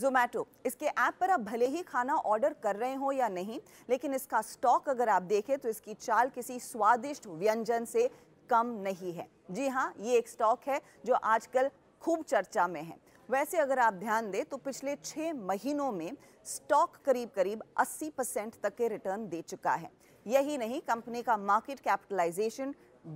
जोमैटो इसके ऐप पर आप भले ही खाना ऑर्डर कर रहे हो या नहीं लेकिन इसका स्टॉक अगर आप देखें तो इसकी चाल किसी स्वादिष्ट व्यंजन से कम नहीं है जी हाँ ये एक स्टॉक है जो आजकल खूब चर्चा में है वैसे अगर आप ध्यान दें तो पिछले छः महीनों में स्टॉक करीब करीब 80 परसेंट तक के रिटर्न दे चुका है यही नहीं कंपनी का मार्केट कैपिटलाइजेशन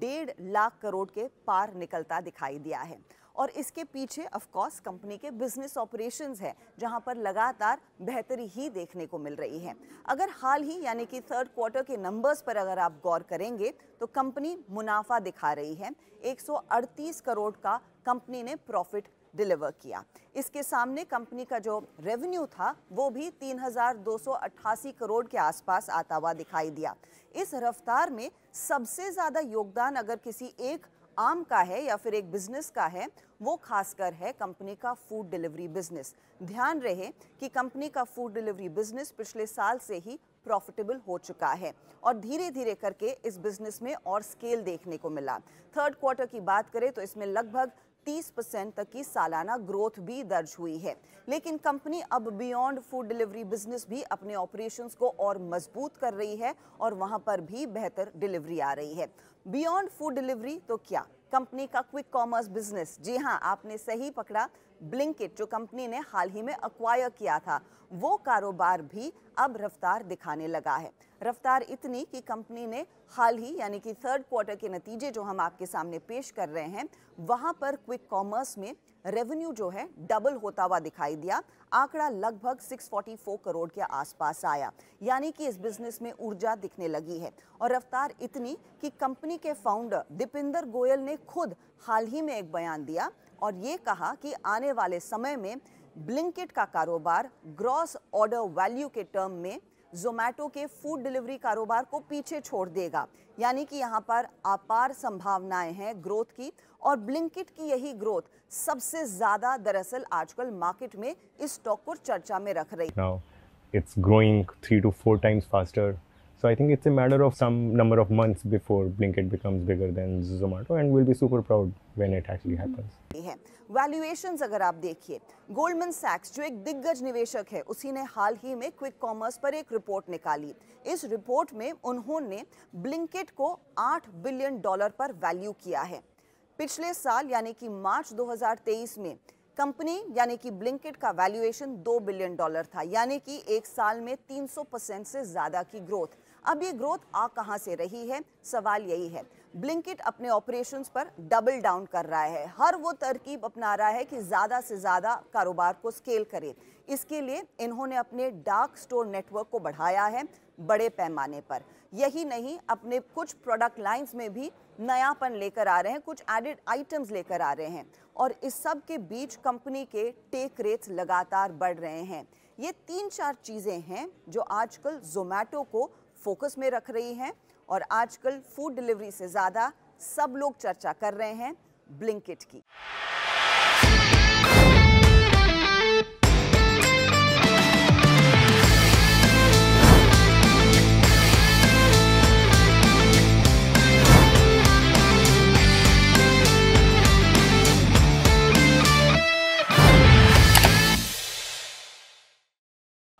डेढ़ लाख करोड़ के पार निकलता दिखाई दिया है और इसके पीछे ऑफकोर्स कंपनी के बिजनेस ऑपरेशंस है जहां पर लगातार बेहतरी ही देखने को मिल रही है अगर हाल ही यानी कि थर्ड क्वार्टर के नंबर्स पर अगर आप गौर करेंगे तो कंपनी मुनाफा दिखा रही है 138 करोड़ का कंपनी ने प्रॉफिट डिलीवर किया इसके सामने कंपनी का जो रेवेन्यू था वो भी 3,288 करोड़ के आसपास आता हुआ दिखाई दिया इस रफ्तार में सबसे ज़्यादा योगदान अगर किसी एक आम का है या फिर एक बिजनेस का है वो खासकर है कंपनी का फूड डिलीवरी बिजनेस ध्यान रहे कि कंपनी का फूड डिलीवरी बिजनेस पिछले साल से ही प्रॉफिटेबल हो चुका है और धीरे धीरे करके इस बिजनेस में और स्केल देखने को मिला थर्ड क्वार्टर की बात करें तो इसमें लगभग 30 परसेंट तक की सालाना ग्रोथ भी दर्ज हुई है लेकिन कंपनी अब बियॉन्ड फूड डिलीवरी बिजनेस भी अपने ऑपरेशंस को और मजबूत कर रही है और वहां पर भी बेहतर डिलीवरी आ रही है बियॉन्ड फूड डिलीवरी तो क्या कंपनी का क्विक कॉमर्स बिजनेस जी हाँ आपने सही पकड़ा ब्लिंकिट जो कंपनी ने हाल ही में अक्वायर किया था वो कारोबार भी अब रफ्तार दिखाने लगा है रफ्तार इतनी कि कंपनी ने हाल ही यानी कि थर्ड क्वार्टर के नतीजे जो हम आपके सामने पेश कर रहे हैं वहाँ पर क्विक कॉमर्स में रेवेन्यू जो है डबल होता हुआ दिखाई दिया आंकड़ा लगभग 644 करोड़ के आसपास आया यानी कि इस बिजनेस में ऊर्जा दिखने लगी है और रफ्तार इतनी कि कंपनी कंपनी के फाउंडर दीपिंदर गोयल ने खुद हाल ही में एक बयान दिया और ये कहा कि आने वाले समय में ब्लिंकिट का कारोबार ग्रॉस ऑर्डर वैल्यू के टर्म में जोमैटो के फूड डिलीवरी कारोबार को पीछे छोड़ देगा यानी कि यहाँ पर अपार संभावनाएं हैं ग्रोथ की और ब्लिंकिट की यही ग्रोथ सबसे ज़्यादा दरअसल आजकल मार्केट में इस स्टॉक को चर्चा में रख रही है it's growing three to four times faster So I think it's a matter of some number of months before Blinkit becomes bigger than Zomato and we'll be super proud when it actually happens. Valuations अगर आप देखिए Goldman सैक्स जो एक दिग्गज निवेशक है उसी ने हाल ही में क्विक कॉमर्स पर एक रिपोर्ट निकाली इस रिपोर्ट में उन्होंने ब्लिंकेट को 8 बिलियन डॉलर पर वैल्यू किया है पिछले साल यानी कि मार्च 2023 में कंपनी यानी कि ब्लिंकिट का वैल्यूएशन दो बिलियन डॉलर था यानी कि एक साल में 300 परसेंट से ज़्यादा की ग्रोथ अब ये ग्रोथ आ कहाँ से रही है सवाल यही है ब्लिंकिट अपने ऑपरेशन पर डबल डाउन कर रहा है हर वो तरकीब अपना रहा है कि ज़्यादा से ज़्यादा कारोबार को स्केल करे इसके लिए इन्होंने अपने डार्क स्टोर नेटवर्क को बढ़ाया है बड़े पैमाने पर यही नहीं अपने कुछ प्रोडक्ट लाइंस में भी नयापन लेकर आ रहे हैं कुछ एडिड आइटम्स लेकर आ रहे हैं और इस सब के बीच कंपनी के टेक रेट्स लगातार बढ़ रहे हैं ये तीन चार चीज़ें हैं जो आजकल जोमेटो को फोकस में रख रही हैं और आजकल फूड डिलीवरी से ज़्यादा सब लोग चर्चा कर रहे हैं ब्लिंकिट की